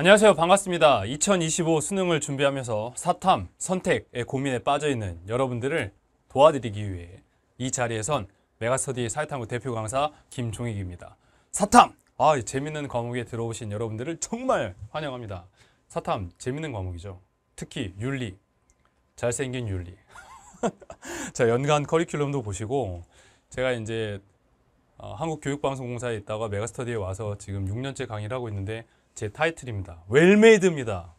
안녕하세요. 반갑습니다. 2025 수능을 준비하면서 사탐, 선택에 고민에 빠져있는 여러분들을 도와드리기 위해 이 자리에선 메가스터디 사회탐구 대표 강사 김종익입니다. 사탐! 아, 재밌는 과목에 들어오신 여러분들을 정말 환영합니다. 사탐, 재밌는 과목이죠. 특히 윤리, 잘생긴 윤리. 자, 연간 커리큘럼도 보시고 제가 이제 어, 한국교육방송공사에 있다가 메가스터디에 와서 지금 6년째 강의를 하고 있는데 제 타이틀입니다. 웰메이드입니다.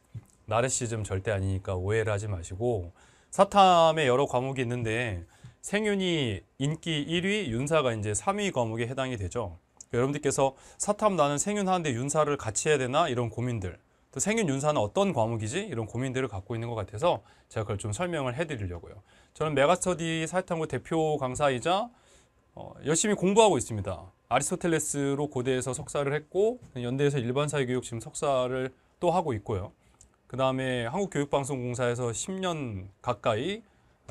나르시즘 절대 아니니까 오해를 하지 마시고 사탐에 여러 과목이 있는데 생윤이 인기 1위, 윤사가 이제 3위 과목에 해당이 되죠. 여러분들께서 사탐 나는 생윤 하는데 윤사를 같이 해야 되나 이런 고민들 또 생윤 윤사는 어떤 과목이지 이런 고민들을 갖고 있는 것 같아서 제가 그걸 좀 설명을 해드리려고요. 저는 메가스터디 사탐고 대표 강사이자 어, 열심히 공부하고 있습니다. 아리스토텔레스로 고대에서 석사를 했고 연대에서 일반사회교육 지금 석사를 또 하고 있고요. 그 다음에 한국교육방송공사에서 10년 가까이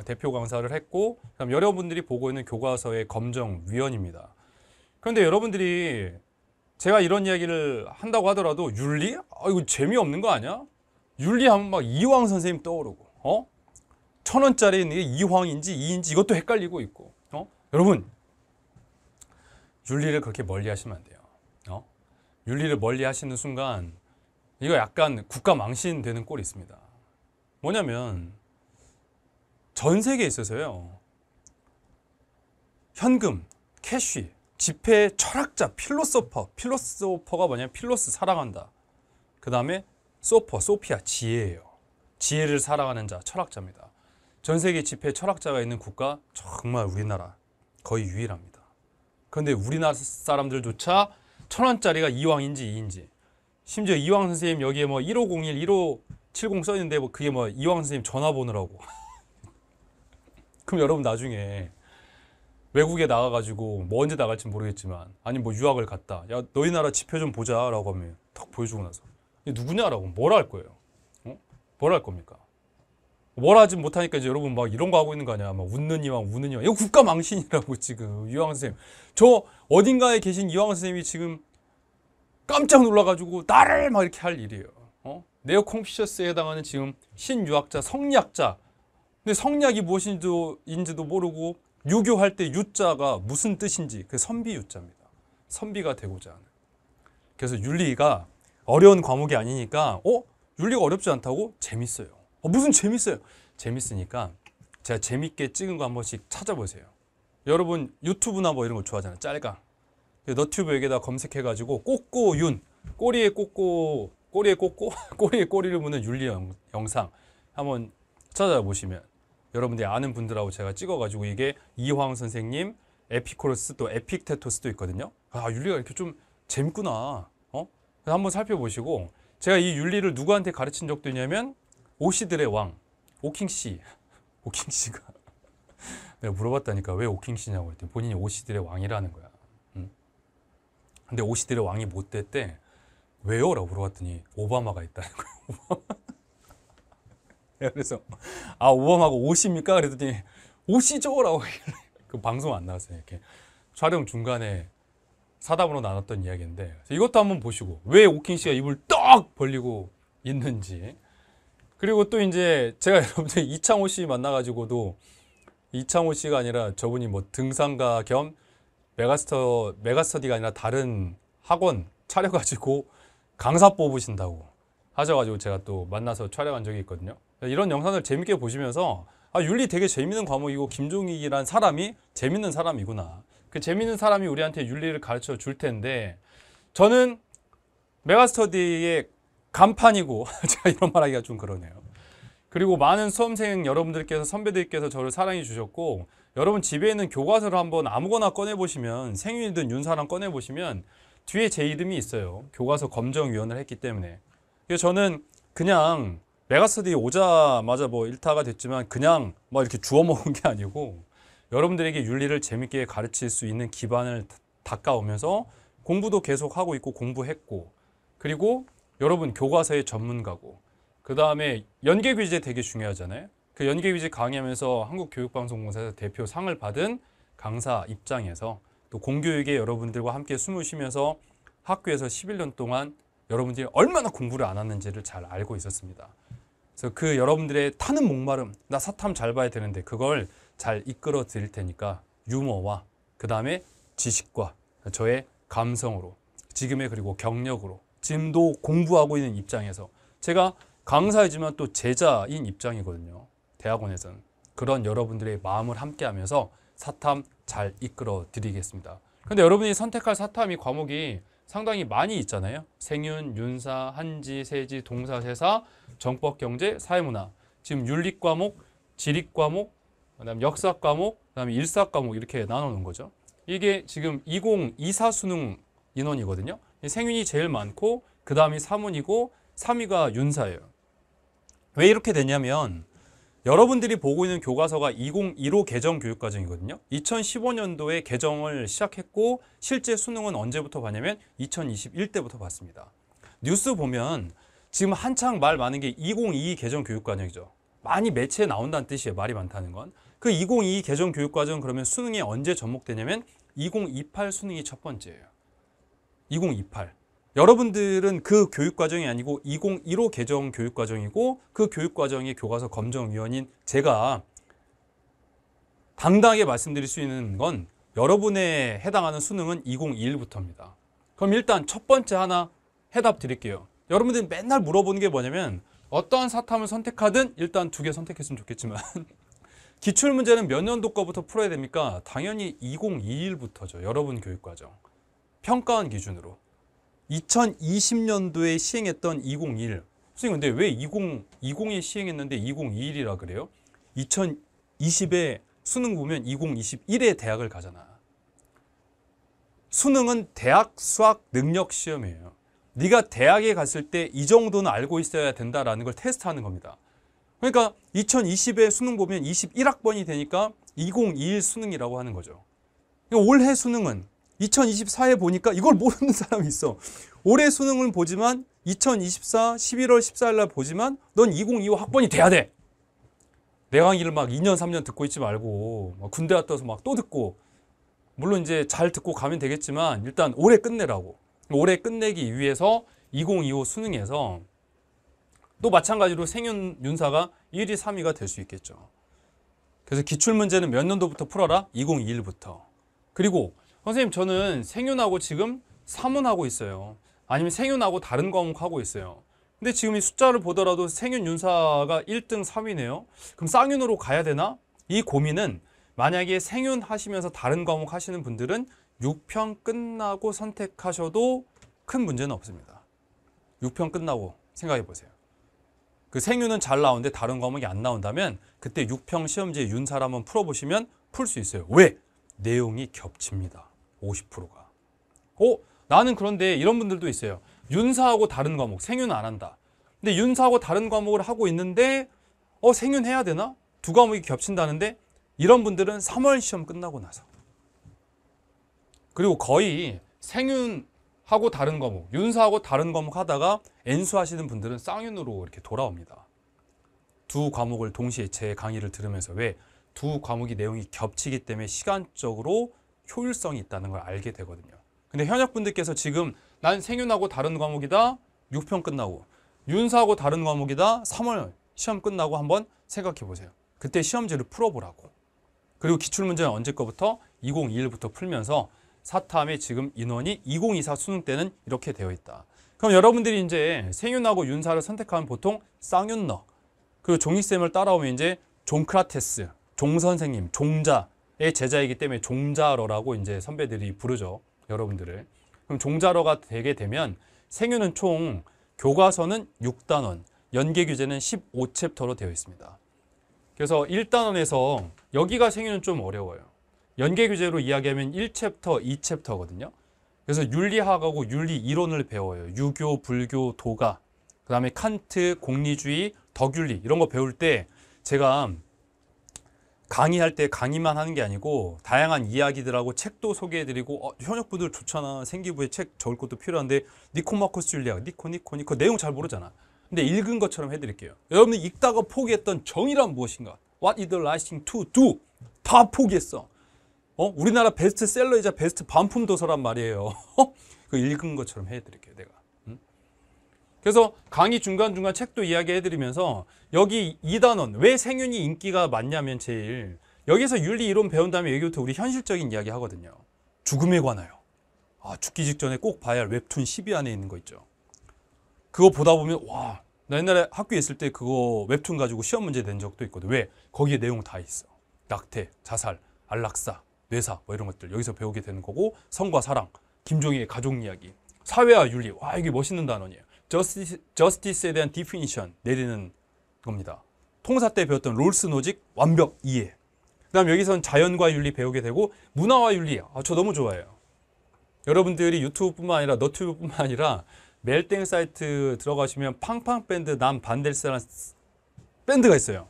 대표 강사를 했고 그다음 여러분들이 보고 있는 교과서의 검정위원입니다. 그런데 여러분들이 제가 이런 이야기를 한다고 하더라도 윤리? 아 이거 재미없는 거 아니야? 윤리하면 막 이황 선생님 떠오르고 어? 천 원짜리 있게 이황인지 이인지 이것도 헷갈리고 있고 어? 여러분 윤리를 그렇게 멀리 하시면 안 돼요. 어? 윤리를 멀리 하시는 순간 이거 약간 국가 망신되는 꼴이 있습니다. 뭐냐면 전 세계에 있어서요. 현금, 캐시, 지폐 철학자, 필로소퍼, 필로소퍼가 뭐냐 필로스 사랑한다. 그 다음에 소퍼, 소피아, 지혜예요. 지혜를 사랑하는 자, 철학자입니다. 전 세계 지폐 철학자가 있는 국가 정말 우리나라 거의 유일합니다. 그런데 우리나라 사람들조차 천 원짜리가 이왕인지 이인지 심지어 이왕 선생님 여기에 뭐 1501, 1570 써있는데 뭐 그게 뭐 이왕 선생님 전화번호라고 그럼 여러분 나중에 외국에 나가가지고 뭐 언제 나갈지 모르겠지만 아니 뭐 유학을 갔다 야 너희 나라 지표 좀 보자 라고 하면 딱 보여주고 나서 누구냐라고 뭐라 할 거예요 어? 뭐라 할 겁니까 뭐라지 못하니까 이제 여러분 막 이런 거 하고 있는 거 아니야. 막 웃는 이왕 우는 이왕. 이거 국가 망신이라고 지금 유황 선생님. 저 어딘가에 계신 유황 선생님이 지금 깜짝 놀라가지고 나를 막 이렇게 할 일이에요. 어? 네오 콩피셔스에 해당하는 지금 신유학자, 성리학자. 근데 성리학이 무엇인지도 인지도 모르고 유교할 때 유자가 무슨 뜻인지 그 선비 유자입니다. 선비가 되고자 하는. 그래서 윤리가 어려운 과목이 아니니까 어? 윤리가 어렵지 않다고? 재밌어요. 어, 무슨 재밌어요? 재밌으니까 제가 재밌게 찍은 거 한 번씩 찾아보세요. 여러분 유튜브나 뭐 이런 거 좋아하잖아요. 짤가. 너튜브 여기다 검색해가지고 꼬꼬윤 꼬리에 꼬꼬 꼬리에 꼬꼬 꼬리에 꼬리를 무는 윤리 영, 상 한번 찾아보시면 여러분들이 아는 분들하고 제가 찍어가지고 이게 이황 선생님 에피코로스 또 에픽테토스도 있거든요. 아 윤리가 이렇게 좀 재밌구나. 어? 그래서 한번 살펴보시고 제가 이 윤리를 누구한테 가르친 적도 있냐면 오씨들의 왕 오킹씨 오킹씨가 내가 물어봤다니까 왜 오킹씨냐고 했더니 본인이 오씨들의 왕이라는 거야 응? 근데 오씨들의 왕이 못 됐대 왜요? 라고 물어봤더니 오바마가 있다는 거야 그래서 아 오바마가 오씨니까 그랬더니 오시죠? 라고 그 방송 안 나왔어요 이렇게 촬영 중간에 사담으로 나눴던 이야기인데 이것도 한번 보시고 왜 오킹 씨가 입을 떡 벌리고 있는지 그리고 또 이제 제가 여러분들 이창호 씨 만나가지고도 이창호 씨가 아니라 저분이 뭐 등산가 겸 메가스터 메가스터디가 아니라 다른 학원 차려가지고 강사 뽑으신다고 하셔가지고 제가 또 만나서 촬영한 적이 있거든요. 이런 영상을 재밌게 보시면서 아 윤리 되게 재밌는 과목이고 김종익이란 사람이 재밌는 사람이구나. 그 재밌는 사람이 우리한테 윤리를 가르쳐 줄 텐데 저는 메가스터디의 간판이고 제가 이런 말하기가 좀 그러네요. 그리고 많은 수험생 여러분들께서 선배들께서 저를 사랑해 주셨고 여러분 집에 있는 교과서를 한번 아무거나 꺼내보시면 생일든 윤사랑 꺼내보시면 뒤에 제 이름이 있어요. 교과서 검정위원을 했기 때문에. 그래서 저는 그냥 메가스디 오자마자 뭐일타가 됐지만 그냥 막 이렇게 주워 먹은 게 아니고 여러분들에게 윤리를 재밌게 가르칠 수 있는 기반을 닦아오면서 공부도 계속 하고 있고 공부했고 그리고 여러분 교과서의 전문가고 그 다음에 연계 규제 되게 중요하잖아요. 그 연계 규제 강의하면서 한국교육방송공사에서 대표 상을 받은 강사 입장에서 또 공교육에 여러분들과 함께 숨을 쉬면서 학교에서 11년 동안 여러분들이 얼마나 공부를 안 하는지를 잘 알고 있었습니다. 그래서 그 여러분들의 타는 목마름, 나 사탐 잘 봐야 되는데 그걸 잘 이끌어 드릴 테니까 유머와 그 다음에 지식과 저의 감성으로 지금의 그리고 경력으로 지금도 공부하고 있는 입장에서 제가 강사이지만 또 제자인 입장이거든요. 대학원에서는. 그런 여러분들의 마음을 함께 하면서 사탐 잘 이끌어 드리겠습니다. 근데 여러분이 선택할 사탐이 과목이 상당히 많이 있잖아요. 생윤, 윤사, 한지, 세지, 동사, 세사, 정법, 경제, 사회문화. 지금 윤리 과목, 지리 과목, 그다음 역사 과목, 그다음에 일사 과목 이렇게 나눠 놓은 거죠. 이게 지금 2024 수능 인원이거든요. 생윤이 제일 많고 그다음이 사문이고 3위가 윤사예요. 왜 이렇게 되냐면 여러분들이 보고 있는 교과서가 2015 개정 교육과정이거든요. 2015년도에 개정을 시작했고 실제 수능은 언제부터 봤냐면 2021때부터 봤습니다. 뉴스 보면 지금 한창 말 많은 게 2022 개정 교육과정이죠. 많이 매체에 나온다는 뜻이에요. 말이 많다는 건. 그 2022 개정 교육과정 그러면 수능이 언제 접목되냐면 2028 수능이 첫 번째예요. 2028. 여러분들은 그 교육과정이 아니고 2015 개정 교육과정이고 그 교육과정의 교과서 검정위원인 제가 당당하게 말씀드릴 수 있는 건여러분에 해당하는 수능은 2021부터입니다. 그럼 일단 첫 번째 하나 해답 드릴게요. 여러분들이 맨날 물어보는 게 뭐냐면 어떠한 사탐을 선택하든 일단 두 개 선택했으면 좋겠지만 기출문제는 몇 년도 거부터 풀어야 됩니까? 당연히 2021부터죠. 여러분 교육과정. 평가원 기준으로. 2020년도에 시행했던 201 선생님 근데 왜 2020에 시행했는데 2021이라 그래요? 2020에 수능 보면 2021에 대학을 가잖아 수능은 대학 수학 능력 시험이에요 네가 대학에 갔을 때 이 정도는 알고 있어야 된다라는 걸 테스트하는 겁니다 그러니까 2020에 수능 보면 21학번이 되니까 2021 수능이라고 하는 거죠 그러니까 올해 수능은 2024에 보니까 이걸 모르는 사람이 있어. 올해 수능을 보지만 2024 11월 14일 날 보지만 넌 2025 학번이 돼야 돼. 내 강의를 막 2년 3년 듣고 있지 말고 군대 갔다 와서 막 또 듣고 물론 이제 잘 듣고 가면 되겠지만 일단 올해 끝내라고. 올해 끝내기 위해서 2025 수능에서 또 마찬가지로 생윤윤사가 1위, 3위가 될 수 있겠죠. 그래서 기출문제는 몇 년도부터 풀어라? 2021부터. 그리고 선생님 저는 생윤하고 지금 사문하고 있어요. 아니면 생윤하고 다른 과목 하고 있어요. 근데 지금 이 숫자를 보더라도 생윤 윤사가 1등 3위네요. 그럼 쌍윤으로 가야 되나? 이 고민은 만약에 생윤 하시면서 다른 과목 하시는 분들은 6평 끝나고 선택하셔도 큰 문제는 없습니다. 6평 끝나고 생각해 보세요. 그 생윤은 잘 나오는데 다른 과목이 안 나온다면 그때 6평 시험지에 윤사를 한번 풀어보시면 풀 수 있어요. 왜? 내용이 겹칩니다. 50%가. 어? 나는 그런데 이런 분들도 있어요. 윤사하고 다른 과목, 생윤 안 한다. 근데 윤사하고 다른 과목을 하고 있는데 어, 생윤 해야 되나? 두 과목이 겹친다는데 이런 분들은 3월 시험 끝나고 나서. 그리고 거의 생윤하고 다른 과목, 윤사하고 다른 과목 하다가 엔수 하시는 분들은 쌍윤으로 이렇게 돌아옵니다. 두 과목을 동시에 제 강의를 들으면서 왜? 두 과목이 내용이 겹치기 때문에 시간적으로 효율성이 있다는 걸 알게 되거든요. 근데 현역분들께서 지금 난 생윤하고 다른 과목이다. 6평 끝나고 윤사하고 다른 과목이다. 3월 시험 끝나고 한번 생각해 보세요. 그때 시험지를 풀어보라고. 그리고 기출문제는 언제 거부터? 2021부터 풀면서 사탐의 지금 인원이 2024 수능 때는 이렇게 되어 있다. 그럼 여러분들이 이제 생윤하고 윤사를 선택하면 보통 쌍윤너, 그 종이쌤을 따라오면 이제 종크라테스, 종선생님, 종자 제자이기 때문에 종자러라고 이제 선배들이 부르죠. 여러분들을. 그럼 종자러가 되게 되면 생유는 총 교과서는 6단원, 연계 규제는 15챕터로 되어 있습니다. 그래서 1단원에서 여기가 생유는 좀 어려워요. 연계 규제로 이야기하면 1챕터, 2챕터거든요. 그래서 윤리학하고 윤리 이론을 배워요. 유교, 불교, 도가, 그 다음에 칸트, 공리주의, 덕윤리 이런 거 배울 때 제가 강의할 때 강의만 하는 게 아니고 다양한 이야기들하고 책도 소개해드리고 어, 현역분들 좋잖아 생기부에 책 적을 것도 필요한데 니코마코스 줄리아 니코 니코 니코 내용 잘 모르잖아 근데 읽은 것처럼 해드릴게요 여러분이 읽다가 포기했던 정의란 무엇인가 What is the rising to do? 다 포기했어 어? 우리나라 베스트셀러이자 베스트 반품 도서란 말이에요 그 읽은 것처럼 해드릴게요 내가 그래서 강의 중간중간 책도 이야기해드리면서 여기 2단원 왜 생윤이 인기가 많냐면 제일 여기서 윤리 이론 배운 다음에 여기부터 우리 현실적인 이야기 하거든요. 죽음에 관하여. 아 죽기 직전에 꼭 봐야 할 웹툰 1 2 안에 있는 거 있죠. 그거 보다 보면 와 나 옛날에 학교에 있을 때 그거 웹툰 가지고 시험 문제 낸 적도 있거든. 왜? 거기에 내용 다 있어. 낙태, 자살, 안락사, 뇌사 뭐 이런 것들 여기서 배우게 되는 거고 성과 사랑, 김종희의 가족 이야기, 사회와 윤리. 와 이게 멋있는 단원이에요. 저스티스, 저스티스에 대한 디피니션 내리는 겁니다. 통사 때 배웠던 롤스 노직 완벽 이해. 그 다음 여기선 자연과 윤리 배우게 되고 문화와 윤리 아, 저 너무 좋아해요. 여러분들이 유튜브뿐만 아니라 너튜브뿐만 아니라 멜땡 사이트 들어가시면 팡팡 밴드 남 반델스라는 밴드가 있어요.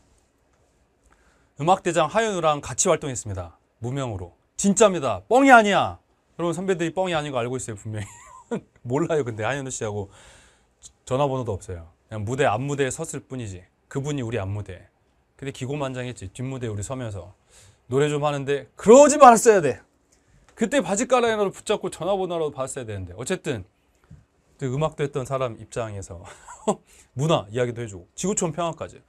음악대장 하현우랑 같이 활동했습니다. 무명으로. 진짜입니다. 뻥이 아니야. 여러분 선배들이 뻥이 아닌 거 알고 있어요 분명히. 몰라요 근데 하현우 씨하고 전화번호도 없어요. 그냥 무대 앞무대에 섰을 뿐이지. 그분이 우리 앞무대 근데 기고만장했지. 뒷무대에 우리 서면서. 노래 좀 하는데 그러지 말았어야 돼. 그때 바지 깔아이라도 붙잡고 전화번호라도 봤어야 되는데. 어쨌든 음악도 했던 사람 입장에서 문화 이야기도 해주고 지구촌 평화까지.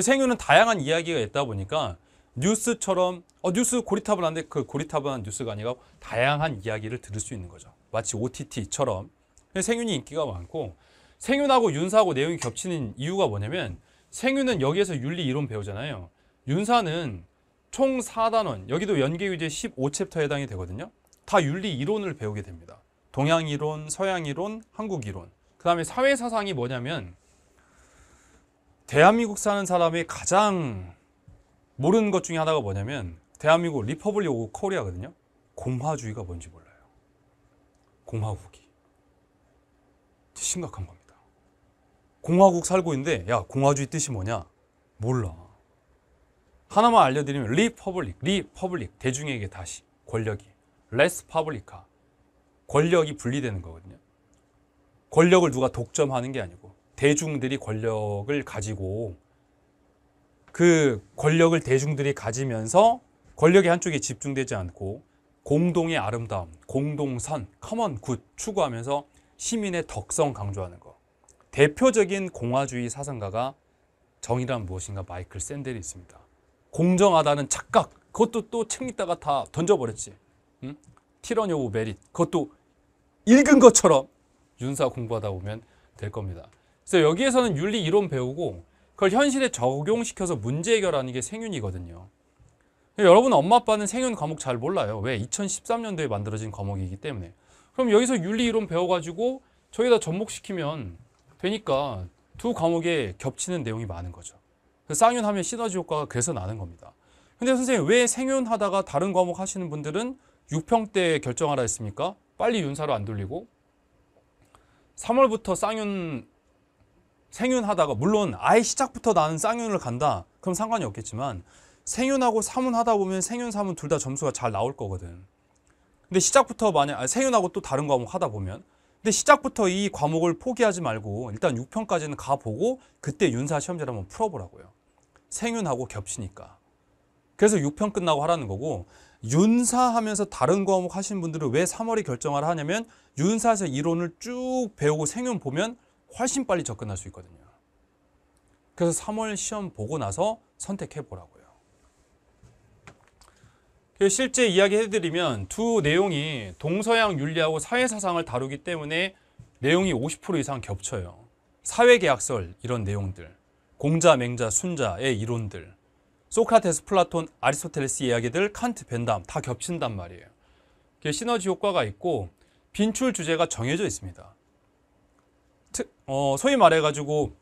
생유는 다양한 이야기가 있다 보니까 뉴스처럼 어, 뉴스 고리타분한데 그 고리타분한 뉴스가 아니라 다양한 이야기를 들을 수 있는 거죠. 마치 OTT처럼 생윤이 인기가 많고 생윤하고 윤사하고 내용이 겹치는 이유가 뭐냐면 생윤은 여기에서 윤리 이론 배우잖아요. 윤사는 총 4단원, 여기도 연계규제 15챕터에 해당이 되거든요. 다 윤리 이론을 배우게 됩니다. 동양 이론, 서양 이론, 한국 이론. 그 다음에 사회 사상이 뭐냐면 대한민국 사는 사람이 가장 모르는 것 중에 하나가 뭐냐면 대한민국 리퍼블릭 오브 코리아거든요. 공화주의가 뭔지 몰라요. 공화국이. 심각한 겁니다. 공화국 살고 있는데 야 공화주의 뜻이 뭐냐? 몰라. 하나만 알려드리면 리퍼블릭, 리퍼블릭 대중에게 다시 권력이 레스 파블리카 권력이 분리되는 거거든요. 권력을 누가 독점하는 게 아니고 대중들이 권력을 가지고 그 권력을 대중들이 가지면서 권력이 한쪽에 집중되지 않고 공동의 아름다움, 공동선, 커먼 굿 추구하면서 시민의 덕성 강조하는 것. 대표적인 공화주의 사상가가 정의란 무엇인가 마이클 샌델이 있습니다. 공정하다는 착각 그것도 또책 읽다가 다 던져버렸지. 응? 티러니 오브 메릿 그것도 읽은 것처럼 윤사 공부하다 보면 될 겁니다. 그래서 여기에서는 윤리 이론 배우고 그걸 현실에 적용시켜서 문제 해결하는 게 생윤이거든요. 여러분 엄마 아빠는 생윤 과목 잘 몰라요. 왜? 2013년도에 만들어진 과목이기 때문에. 그럼 여기서 윤리 이론 배워가지고 저기다 접목시키면 되니까 두 과목에 겹치는 내용이 많은 거죠. 그 쌍윤하면 시너지 효과가 그래서 나는 겁니다. 근데 선생님 왜 생윤하다가 다른 과목 하시는 분들은 6평 때 결정하라 했습니까? 빨리 윤사로 안 돌리고 3월부터 쌍윤 생윤하다가 물론 아예 시작부터 나는 쌍윤을 간다 그럼 상관이 없겠지만 생윤하고 사문 하다 보면 생윤 사문 둘 다 점수가 잘 나올 거거든 근데 시작부터 만약 아니, 생윤하고 또 다른 과목 하다 보면 근데 시작부터 이 과목을 포기하지 말고 일단 6편까지는 가보고 그때 윤사 시험지를 한번 풀어보라고요. 생윤하고 겹치니까. 그래서 6편 끝나고 하라는 거고 윤사 하면서 다른 과목 하신 분들은 왜 3월에 결정을 하냐면 윤사에서 이론을 쭉 배우고 생윤 보면 훨씬 빨리 접근할 수 있거든요. 그래서 3월 시험 보고 나서 선택해 보라고요. 실제 이야기해드리면 두 내용이 동서양 윤리하고 사회사상을 다루기 때문에 내용이 50% 이상 겹쳐요. 사회계약설 이런 내용들, 공자, 맹자, 순자의 이론들, 소크라테스, 플라톤, 아리스토텔레스 이야기들, 칸트, 벤담 다 겹친단 말이에요. 시너지 효과가 있고 빈출 주제가 정해져 있습니다. 어, 소위 말해가지고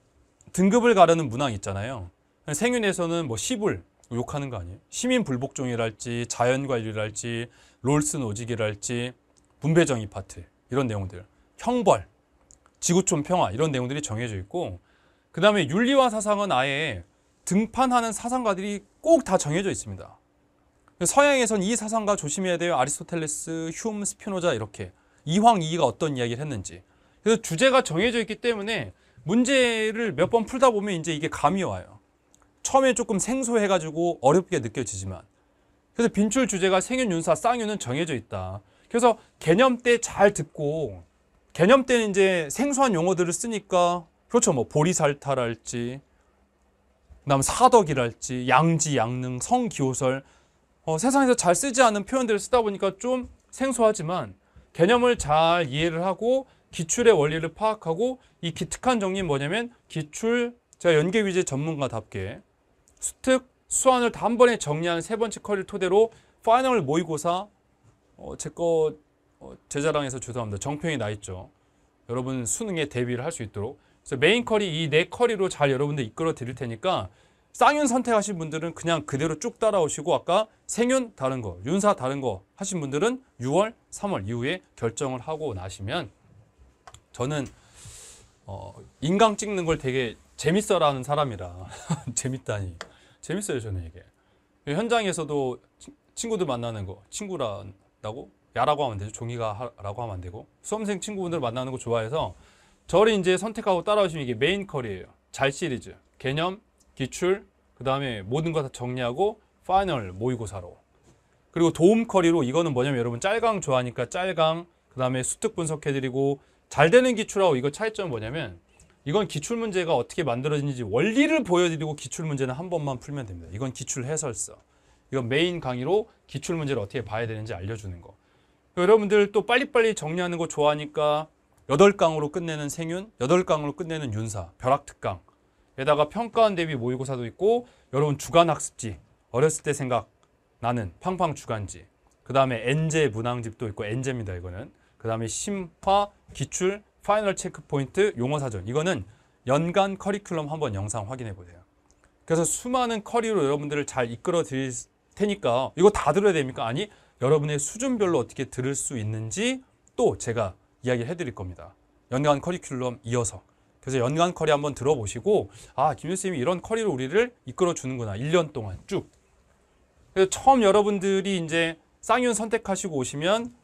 등급을 가르는 문항 있잖아요. 생윤에서는 뭐 시불, 욕하는 거 아니에요? 시민 불복종이랄지 자연 관리랄지 롤스 노직이랄지 분배 정의 파트 이런 내용들 형벌 지구촌 평화 이런 내용들이 정해져 있고 그 다음에 윤리와 사상은 아예 등판하는 사상가들이 꼭 다 정해져 있습니다. 서양에선 이 사상가 조심해야 돼요. 아리스토텔레스, 흉, 스피노자 이렇게 이황 이이가 어떤 이야기를 했는지 그래서 주제가 정해져 있기 때문에 문제를 몇 번 풀다 보면 이제 이게 감이 와요. 처음에 조금 생소해가지고 어렵게 느껴지지만 그래서 빈출 주제가 생윤, 윤사, 쌍윤은 정해져 있다. 그래서 개념 때 잘 듣고 개념 때는 이제 생소한 용어들을 쓰니까 그렇죠. 뭐 보리살타랄지 그다음 사덕이랄지 양지, 양능, 성기호설 어, 세상에서 잘 쓰지 않은 표현들을 쓰다 보니까 좀 생소하지만 개념을 잘 이해를 하고 기출의 원리를 파악하고 이 기특한 정리는 뭐냐면 기출 제가 연계 위주의 전문가답게 수특, 수완을 단번에 정리한 세 번째 커리를 토대로 파이널 모의고사 어, 제거 어, 제 자랑해서 죄송합니다. 정평이 나 있죠. 여러분 수능에 대비를 할 수 있도록 그래서 메인 커리 이 네 커리로 잘 여러분들 이끌어 드릴 테니까 쌍윤 선택하신 분들은 그냥 그대로 쭉 따라오시고 아까 생윤 다른 거, 윤사 다른 거 하신 분들은 6월, 3월 이후에 결정을 하고 나시면 저는 어, 인강 찍는 걸 되게 재밌어라는 사람이라 재밌다니 재밌어요 저는 이게 현장에서도 친구들 만나는 거친구라고 야라고 하면 되죠 종이가 라고 하면 안 되고 수험생 친구분들 만나는 거 좋아해서 저를 이제 선택하고 따라오시면 이게 메인 컬이에요 잘 시리즈 개념 기출 그 다음에 모든 거 다 정리하고 파이널 모의고사로 그리고 도움 커리로 이거는 뭐냐면 여러분 짤강 좋아하니까 짤강 그 다음에 수특 분석해드리고 잘 되는 기출하고 이거 차이점 뭐냐면 이건 기출 문제가 어떻게 만들어지는지 원리를 보여드리고 기출 문제는 한 번만 풀면 됩니다. 이건 기출 해설서. 이건 메인 강의로 기출 문제를 어떻게 봐야 되는지 알려주는 거. 여러분들 또 빨리빨리 정리하는 거 좋아하니까 8강으로 끝내는 생윤, 8강으로 끝내는 윤사, 벼락특강. 에다가 평가원 대비 모의고사도 있고 여러분 주간학습지, 어렸을 때 생각 나는 팡팡 주간지. 그 다음에 엔제 문항집도 있고 엔제입니다 이거는. 그 다음에 심화, 기출, 파이널 체크포인트 용어사전 이거는 연간 커리큘럼 한번 영상 확인해 보세요. 그래서 수많은 커리로 여러분들을 잘 이끌어 드릴 테니까 이거 다 들어야 됩니까? 아니 여러분의 수준별로 어떻게 들을 수 있는지 또 제가 이야기를 해드릴 겁니다. 연간 커리큘럼 이어서 그래서 연간 커리 한번 들어보시고 아 김효수님이 이런 커리로 우리를 이끌어 주는구나 1년 동안 쭉 그래서 처음 여러분들이 이제 쌍윤 선택하시고 오시면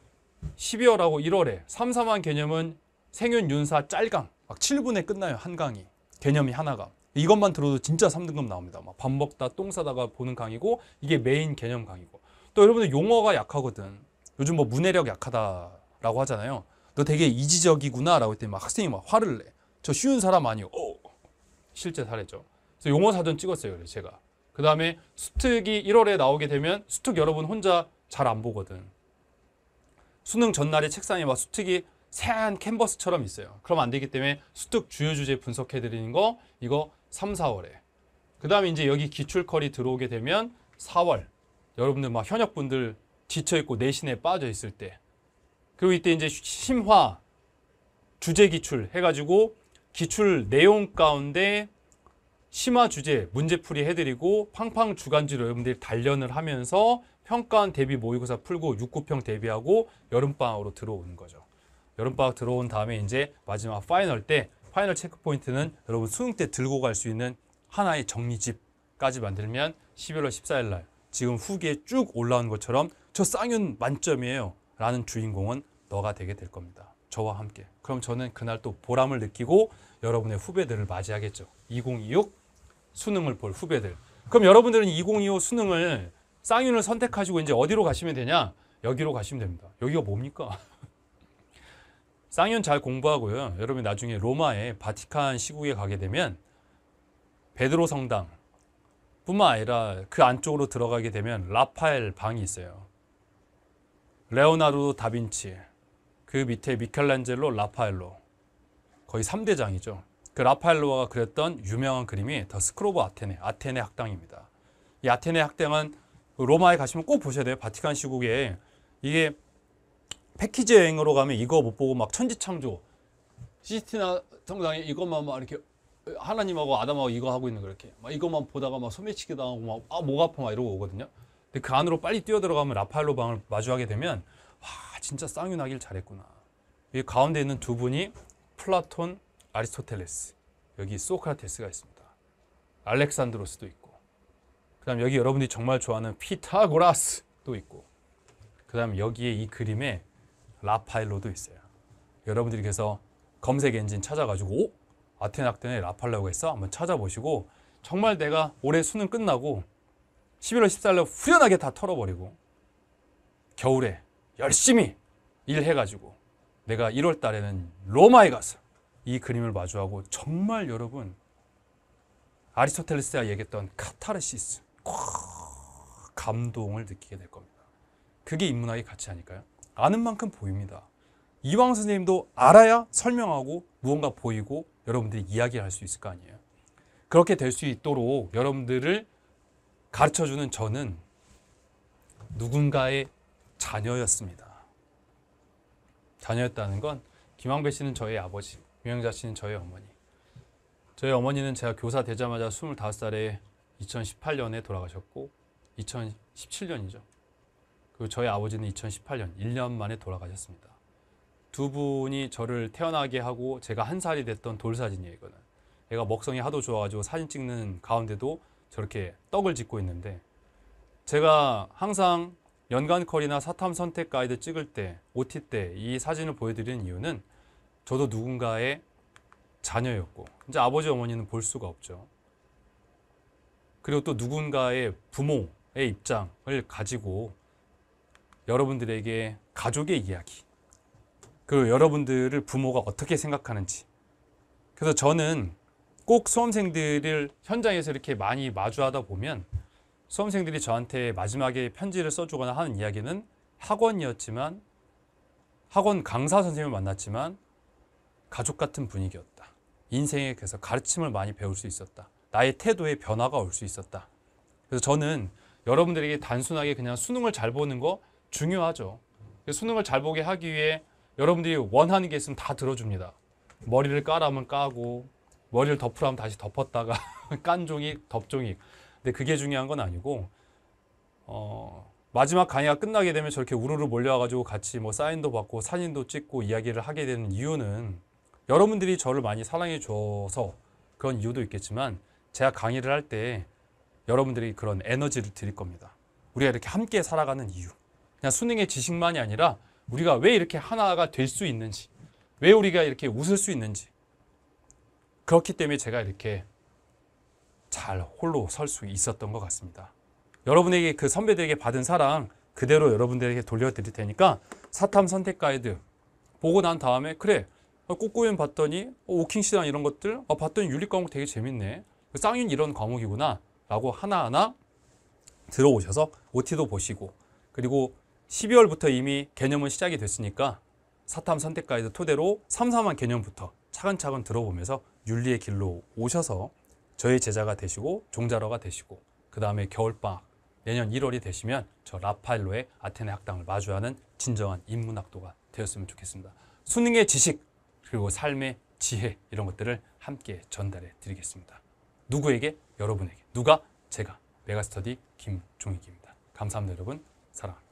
12월하고 1월에 3, 4만 개념은 생윤, 윤사, 짤강 막 7분에 끝나요 한 강의 개념이 하나가 이것만 들어도 진짜 3등급 나옵니다 막밥 먹다 똥 싸다가 보는 강의고 이게 메인 개념 강의고 또 여러분들 용어가 약하거든 요즘 뭐 문해력 약하다라고 하잖아요 너 되게 이지적이구나 라고 했더니 막 학생이 막 화를 내저 쉬운 사람 아니오 어, 실제 사례죠 그래서 용어 사전 찍었어요 그래 제가 그 다음에 수특이 1월에 나오게 되면 수특 여러분 혼자 잘 안 보거든 수능 전날에 책상에 막 수특이 새하얀 캔버스처럼 있어요. 그럼 안 되기 때문에 수특 주요 주제 분석해 드리는 거 이거 3, 4월에. 그다음에 이제 여기 기출컬이 들어오게 되면 4월 여러분들 막 현역분들 지쳐 있고 내신에 빠져 있을 때. 그리고 이때 이제 심화 주제 기출 해 가지고 기출 내용 가운데 심화 주제 문제풀이 해드리고 팡팡 주간지로 여러분들이 단련을 하면서 평가원 대비 모의고사 풀고 6구평 대비하고 여름방학으로 들어오는 거죠. 여름방학 들어온 다음에 이제 마지막 파이널 때 파이널 체크포인트는 여러분 수능 때 들고 갈 수 있는 하나의 정리집까지 만들면 11월 14일 날 지금 후기에 쭉 올라온 것처럼 저 쌍윤 만점이에요 라는 주인공은 너가 되게 될 겁니다. 저와 함께. 그럼 저는 그날 또 보람을 느끼고 여러분의 후배들을 맞이하겠죠. 2026 수능을 볼 후배들. 그럼 여러분들은 2025 수능을 쌍윤을 선택하시고 이제 어디로 가시면 되냐? 여기로 가시면 됩니다. 여기가 뭡니까? 쌍윤잘 공부하고요. 여러분 나중에 로마의 바티칸 시국에 가게 되면 베드로 성당 뿐만 아니라 그 안쪽으로 들어가게 되면 라파엘 방이 있어요. 레오나르도 다빈치 그 밑에 미켈란젤로 라파엘로 거의 3대장이죠. 그 라파엘로가 그렸던 유명한 그림이 더 스크로브 아테네, 아테네 학당입니다. 이 아테네 학당은 로마에 가시면 꼭 보셔야 돼요. 바티칸 시국에 이게 패키지 여행으로 가면 이거 못 보고 막 천지창조 시스티나 성당에 이것만 막 이렇게 하나님하고 아담하고 이거 하고 있는 거 이렇게 막 이것만 보다가 막 소매치기 당하고 막아목 아파 막 이러고 오거든요. 근데 그 안으로 빨리 뛰어 들어가면 라파엘로 방을 마주하게 되면 와 진짜 쌍유 나길 잘했구나. 이 가운데 있는 두 분이 플라톤, 아리스토텔레스 여기 소크라테스가 있습니다. 알렉산드로스도 있고 그다음 여기 여러분들이 정말 좋아하는 피타고라스도 있고 그다음 여기에 이 그림에 라파엘로도 있어요. 여러분들이 그래서 검색 엔진 찾아가지고 오? 아테나 학대에 라팔라고 했어? 한번 찾아보시고 정말 내가 올해 수능 끝나고 11월 14일로 후련하게 다 털어버리고 겨울에 열심히 일해가지고 내가 1월 달에는 로마에 가서 이 그림을 마주하고 정말 여러분 아리스토텔레스가 얘기했던 카타르시스 감동을 느끼게 될 겁니다. 그게 인문학이 같이 하니까요. 아는 만큼 보입니다. 이왕 선생님도 알아야 설명하고 무언가 보이고 여러분들이 이야기할수 있을 거 아니에요. 그렇게 될 수 있도록 여러분들을 가르쳐주는 저는 누군가의 자녀였습니다. 자녀였다는 건 김황배 씨는 저의 아버지, 유영자 씨는 저의 어머니. 저희 어머니는 제가 교사 되자마자 25살에 2018년에 돌아가셨고 2017년이죠. 그 저희 아버지는 2018년 1년 만에 돌아가셨습니다. 두 분이 저를 태어나게 하고 제가 한 살이 됐던 돌사진이에요, 이거는. 애가 먹성이 하도 좋아가지고 사진 찍는 가운데도 저렇게 떡을 짓고 있는데 제가 항상 연간컬이나 사탐 선택 가이드 찍을 때, OT 때 이 사진을 보여드리는 이유는 저도 누군가의 자녀였고 이제 아버지 어머니는 볼 수가 없죠. 그리고 또 누군가의 부모의 입장을 가지고 여러분들에게 가족의 이야기, 그리고 여러분들을 부모가 어떻게 생각하는지. 그래서 저는 꼭 수험생들을 현장에서 이렇게 많이 마주하다 보면 수험생들이 저한테 마지막에 편지를 써주거나 하는 이야기는 학원이었지만 학원 강사 선생님을 만났지만 가족 같은 분위기였다. 인생에 그래서 가르침을 많이 배울 수 있었다. 나의 태도에 변화가 올 수 있었다. 그래서 저는 여러분들에게 단순하게 그냥 수능을 잘 보는 거 중요하죠. 수능을 잘 보게 하기 위해 여러분들이 원하는 게 있으면 다 들어줍니다. 머리를 까라면 까고 머리를 덮으라면 다시 덮었다가 깐 종이 덮 종이 근데 그게 중요한 건 아니고 어, 마지막 강의가 끝나게 되면 저렇게 우르르 몰려와가지고 같이 뭐 사인도 받고 사진도 찍고 이야기를 하게 되는 이유는 여러분들이 저를 많이 사랑해 줘서 그런 이유도 있겠지만 제가 강의를 할 때 여러분들이 그런 에너지를 드릴 겁니다. 우리가 이렇게 함께 살아가는 이유. 그냥 수능의 지식만이 아니라 우리가 왜 이렇게 하나가 될 수 있는지 왜 우리가 이렇게 웃을 수 있는지 그렇기 때문에 제가 이렇게 잘 홀로 설 수 있었던 것 같습니다. 여러분에게 그 선배들에게 받은 사랑 그대로 여러분들에게 돌려드릴 테니까 사탐 선택 가이드 보고 난 다음에 그래 꼬꼬윤 어, 봤더니 어, 오킹시장 이런 것들 어, 봤더니 윤리 과목 되게 재밌네 쌍윤 이런 과목이구나 라고 하나하나 들어오셔서 OT도 보시고 그리고 12월부터 이미 개념은 시작이 됐으니까 사탐 선택가에서 토대로 삼삼한 개념부터 차근차근 들어보면서 윤리의 길로 오셔서 저의 제자가 되시고 종자러가 되시고 그 다음에 겨울방학 내년 1월이 되시면 저 라파일로의 아테네 학당을 마주하는 진정한 인문학도가 되었으면 좋겠습니다. 수능의 지식 그리고 삶의 지혜 이런 것들을 함께 전달해 드리겠습니다. 누구에게? 여러분에게. 누가? 제가. 메가스터디 김종익입니다. 감사합니다 여러분. 사랑합니다.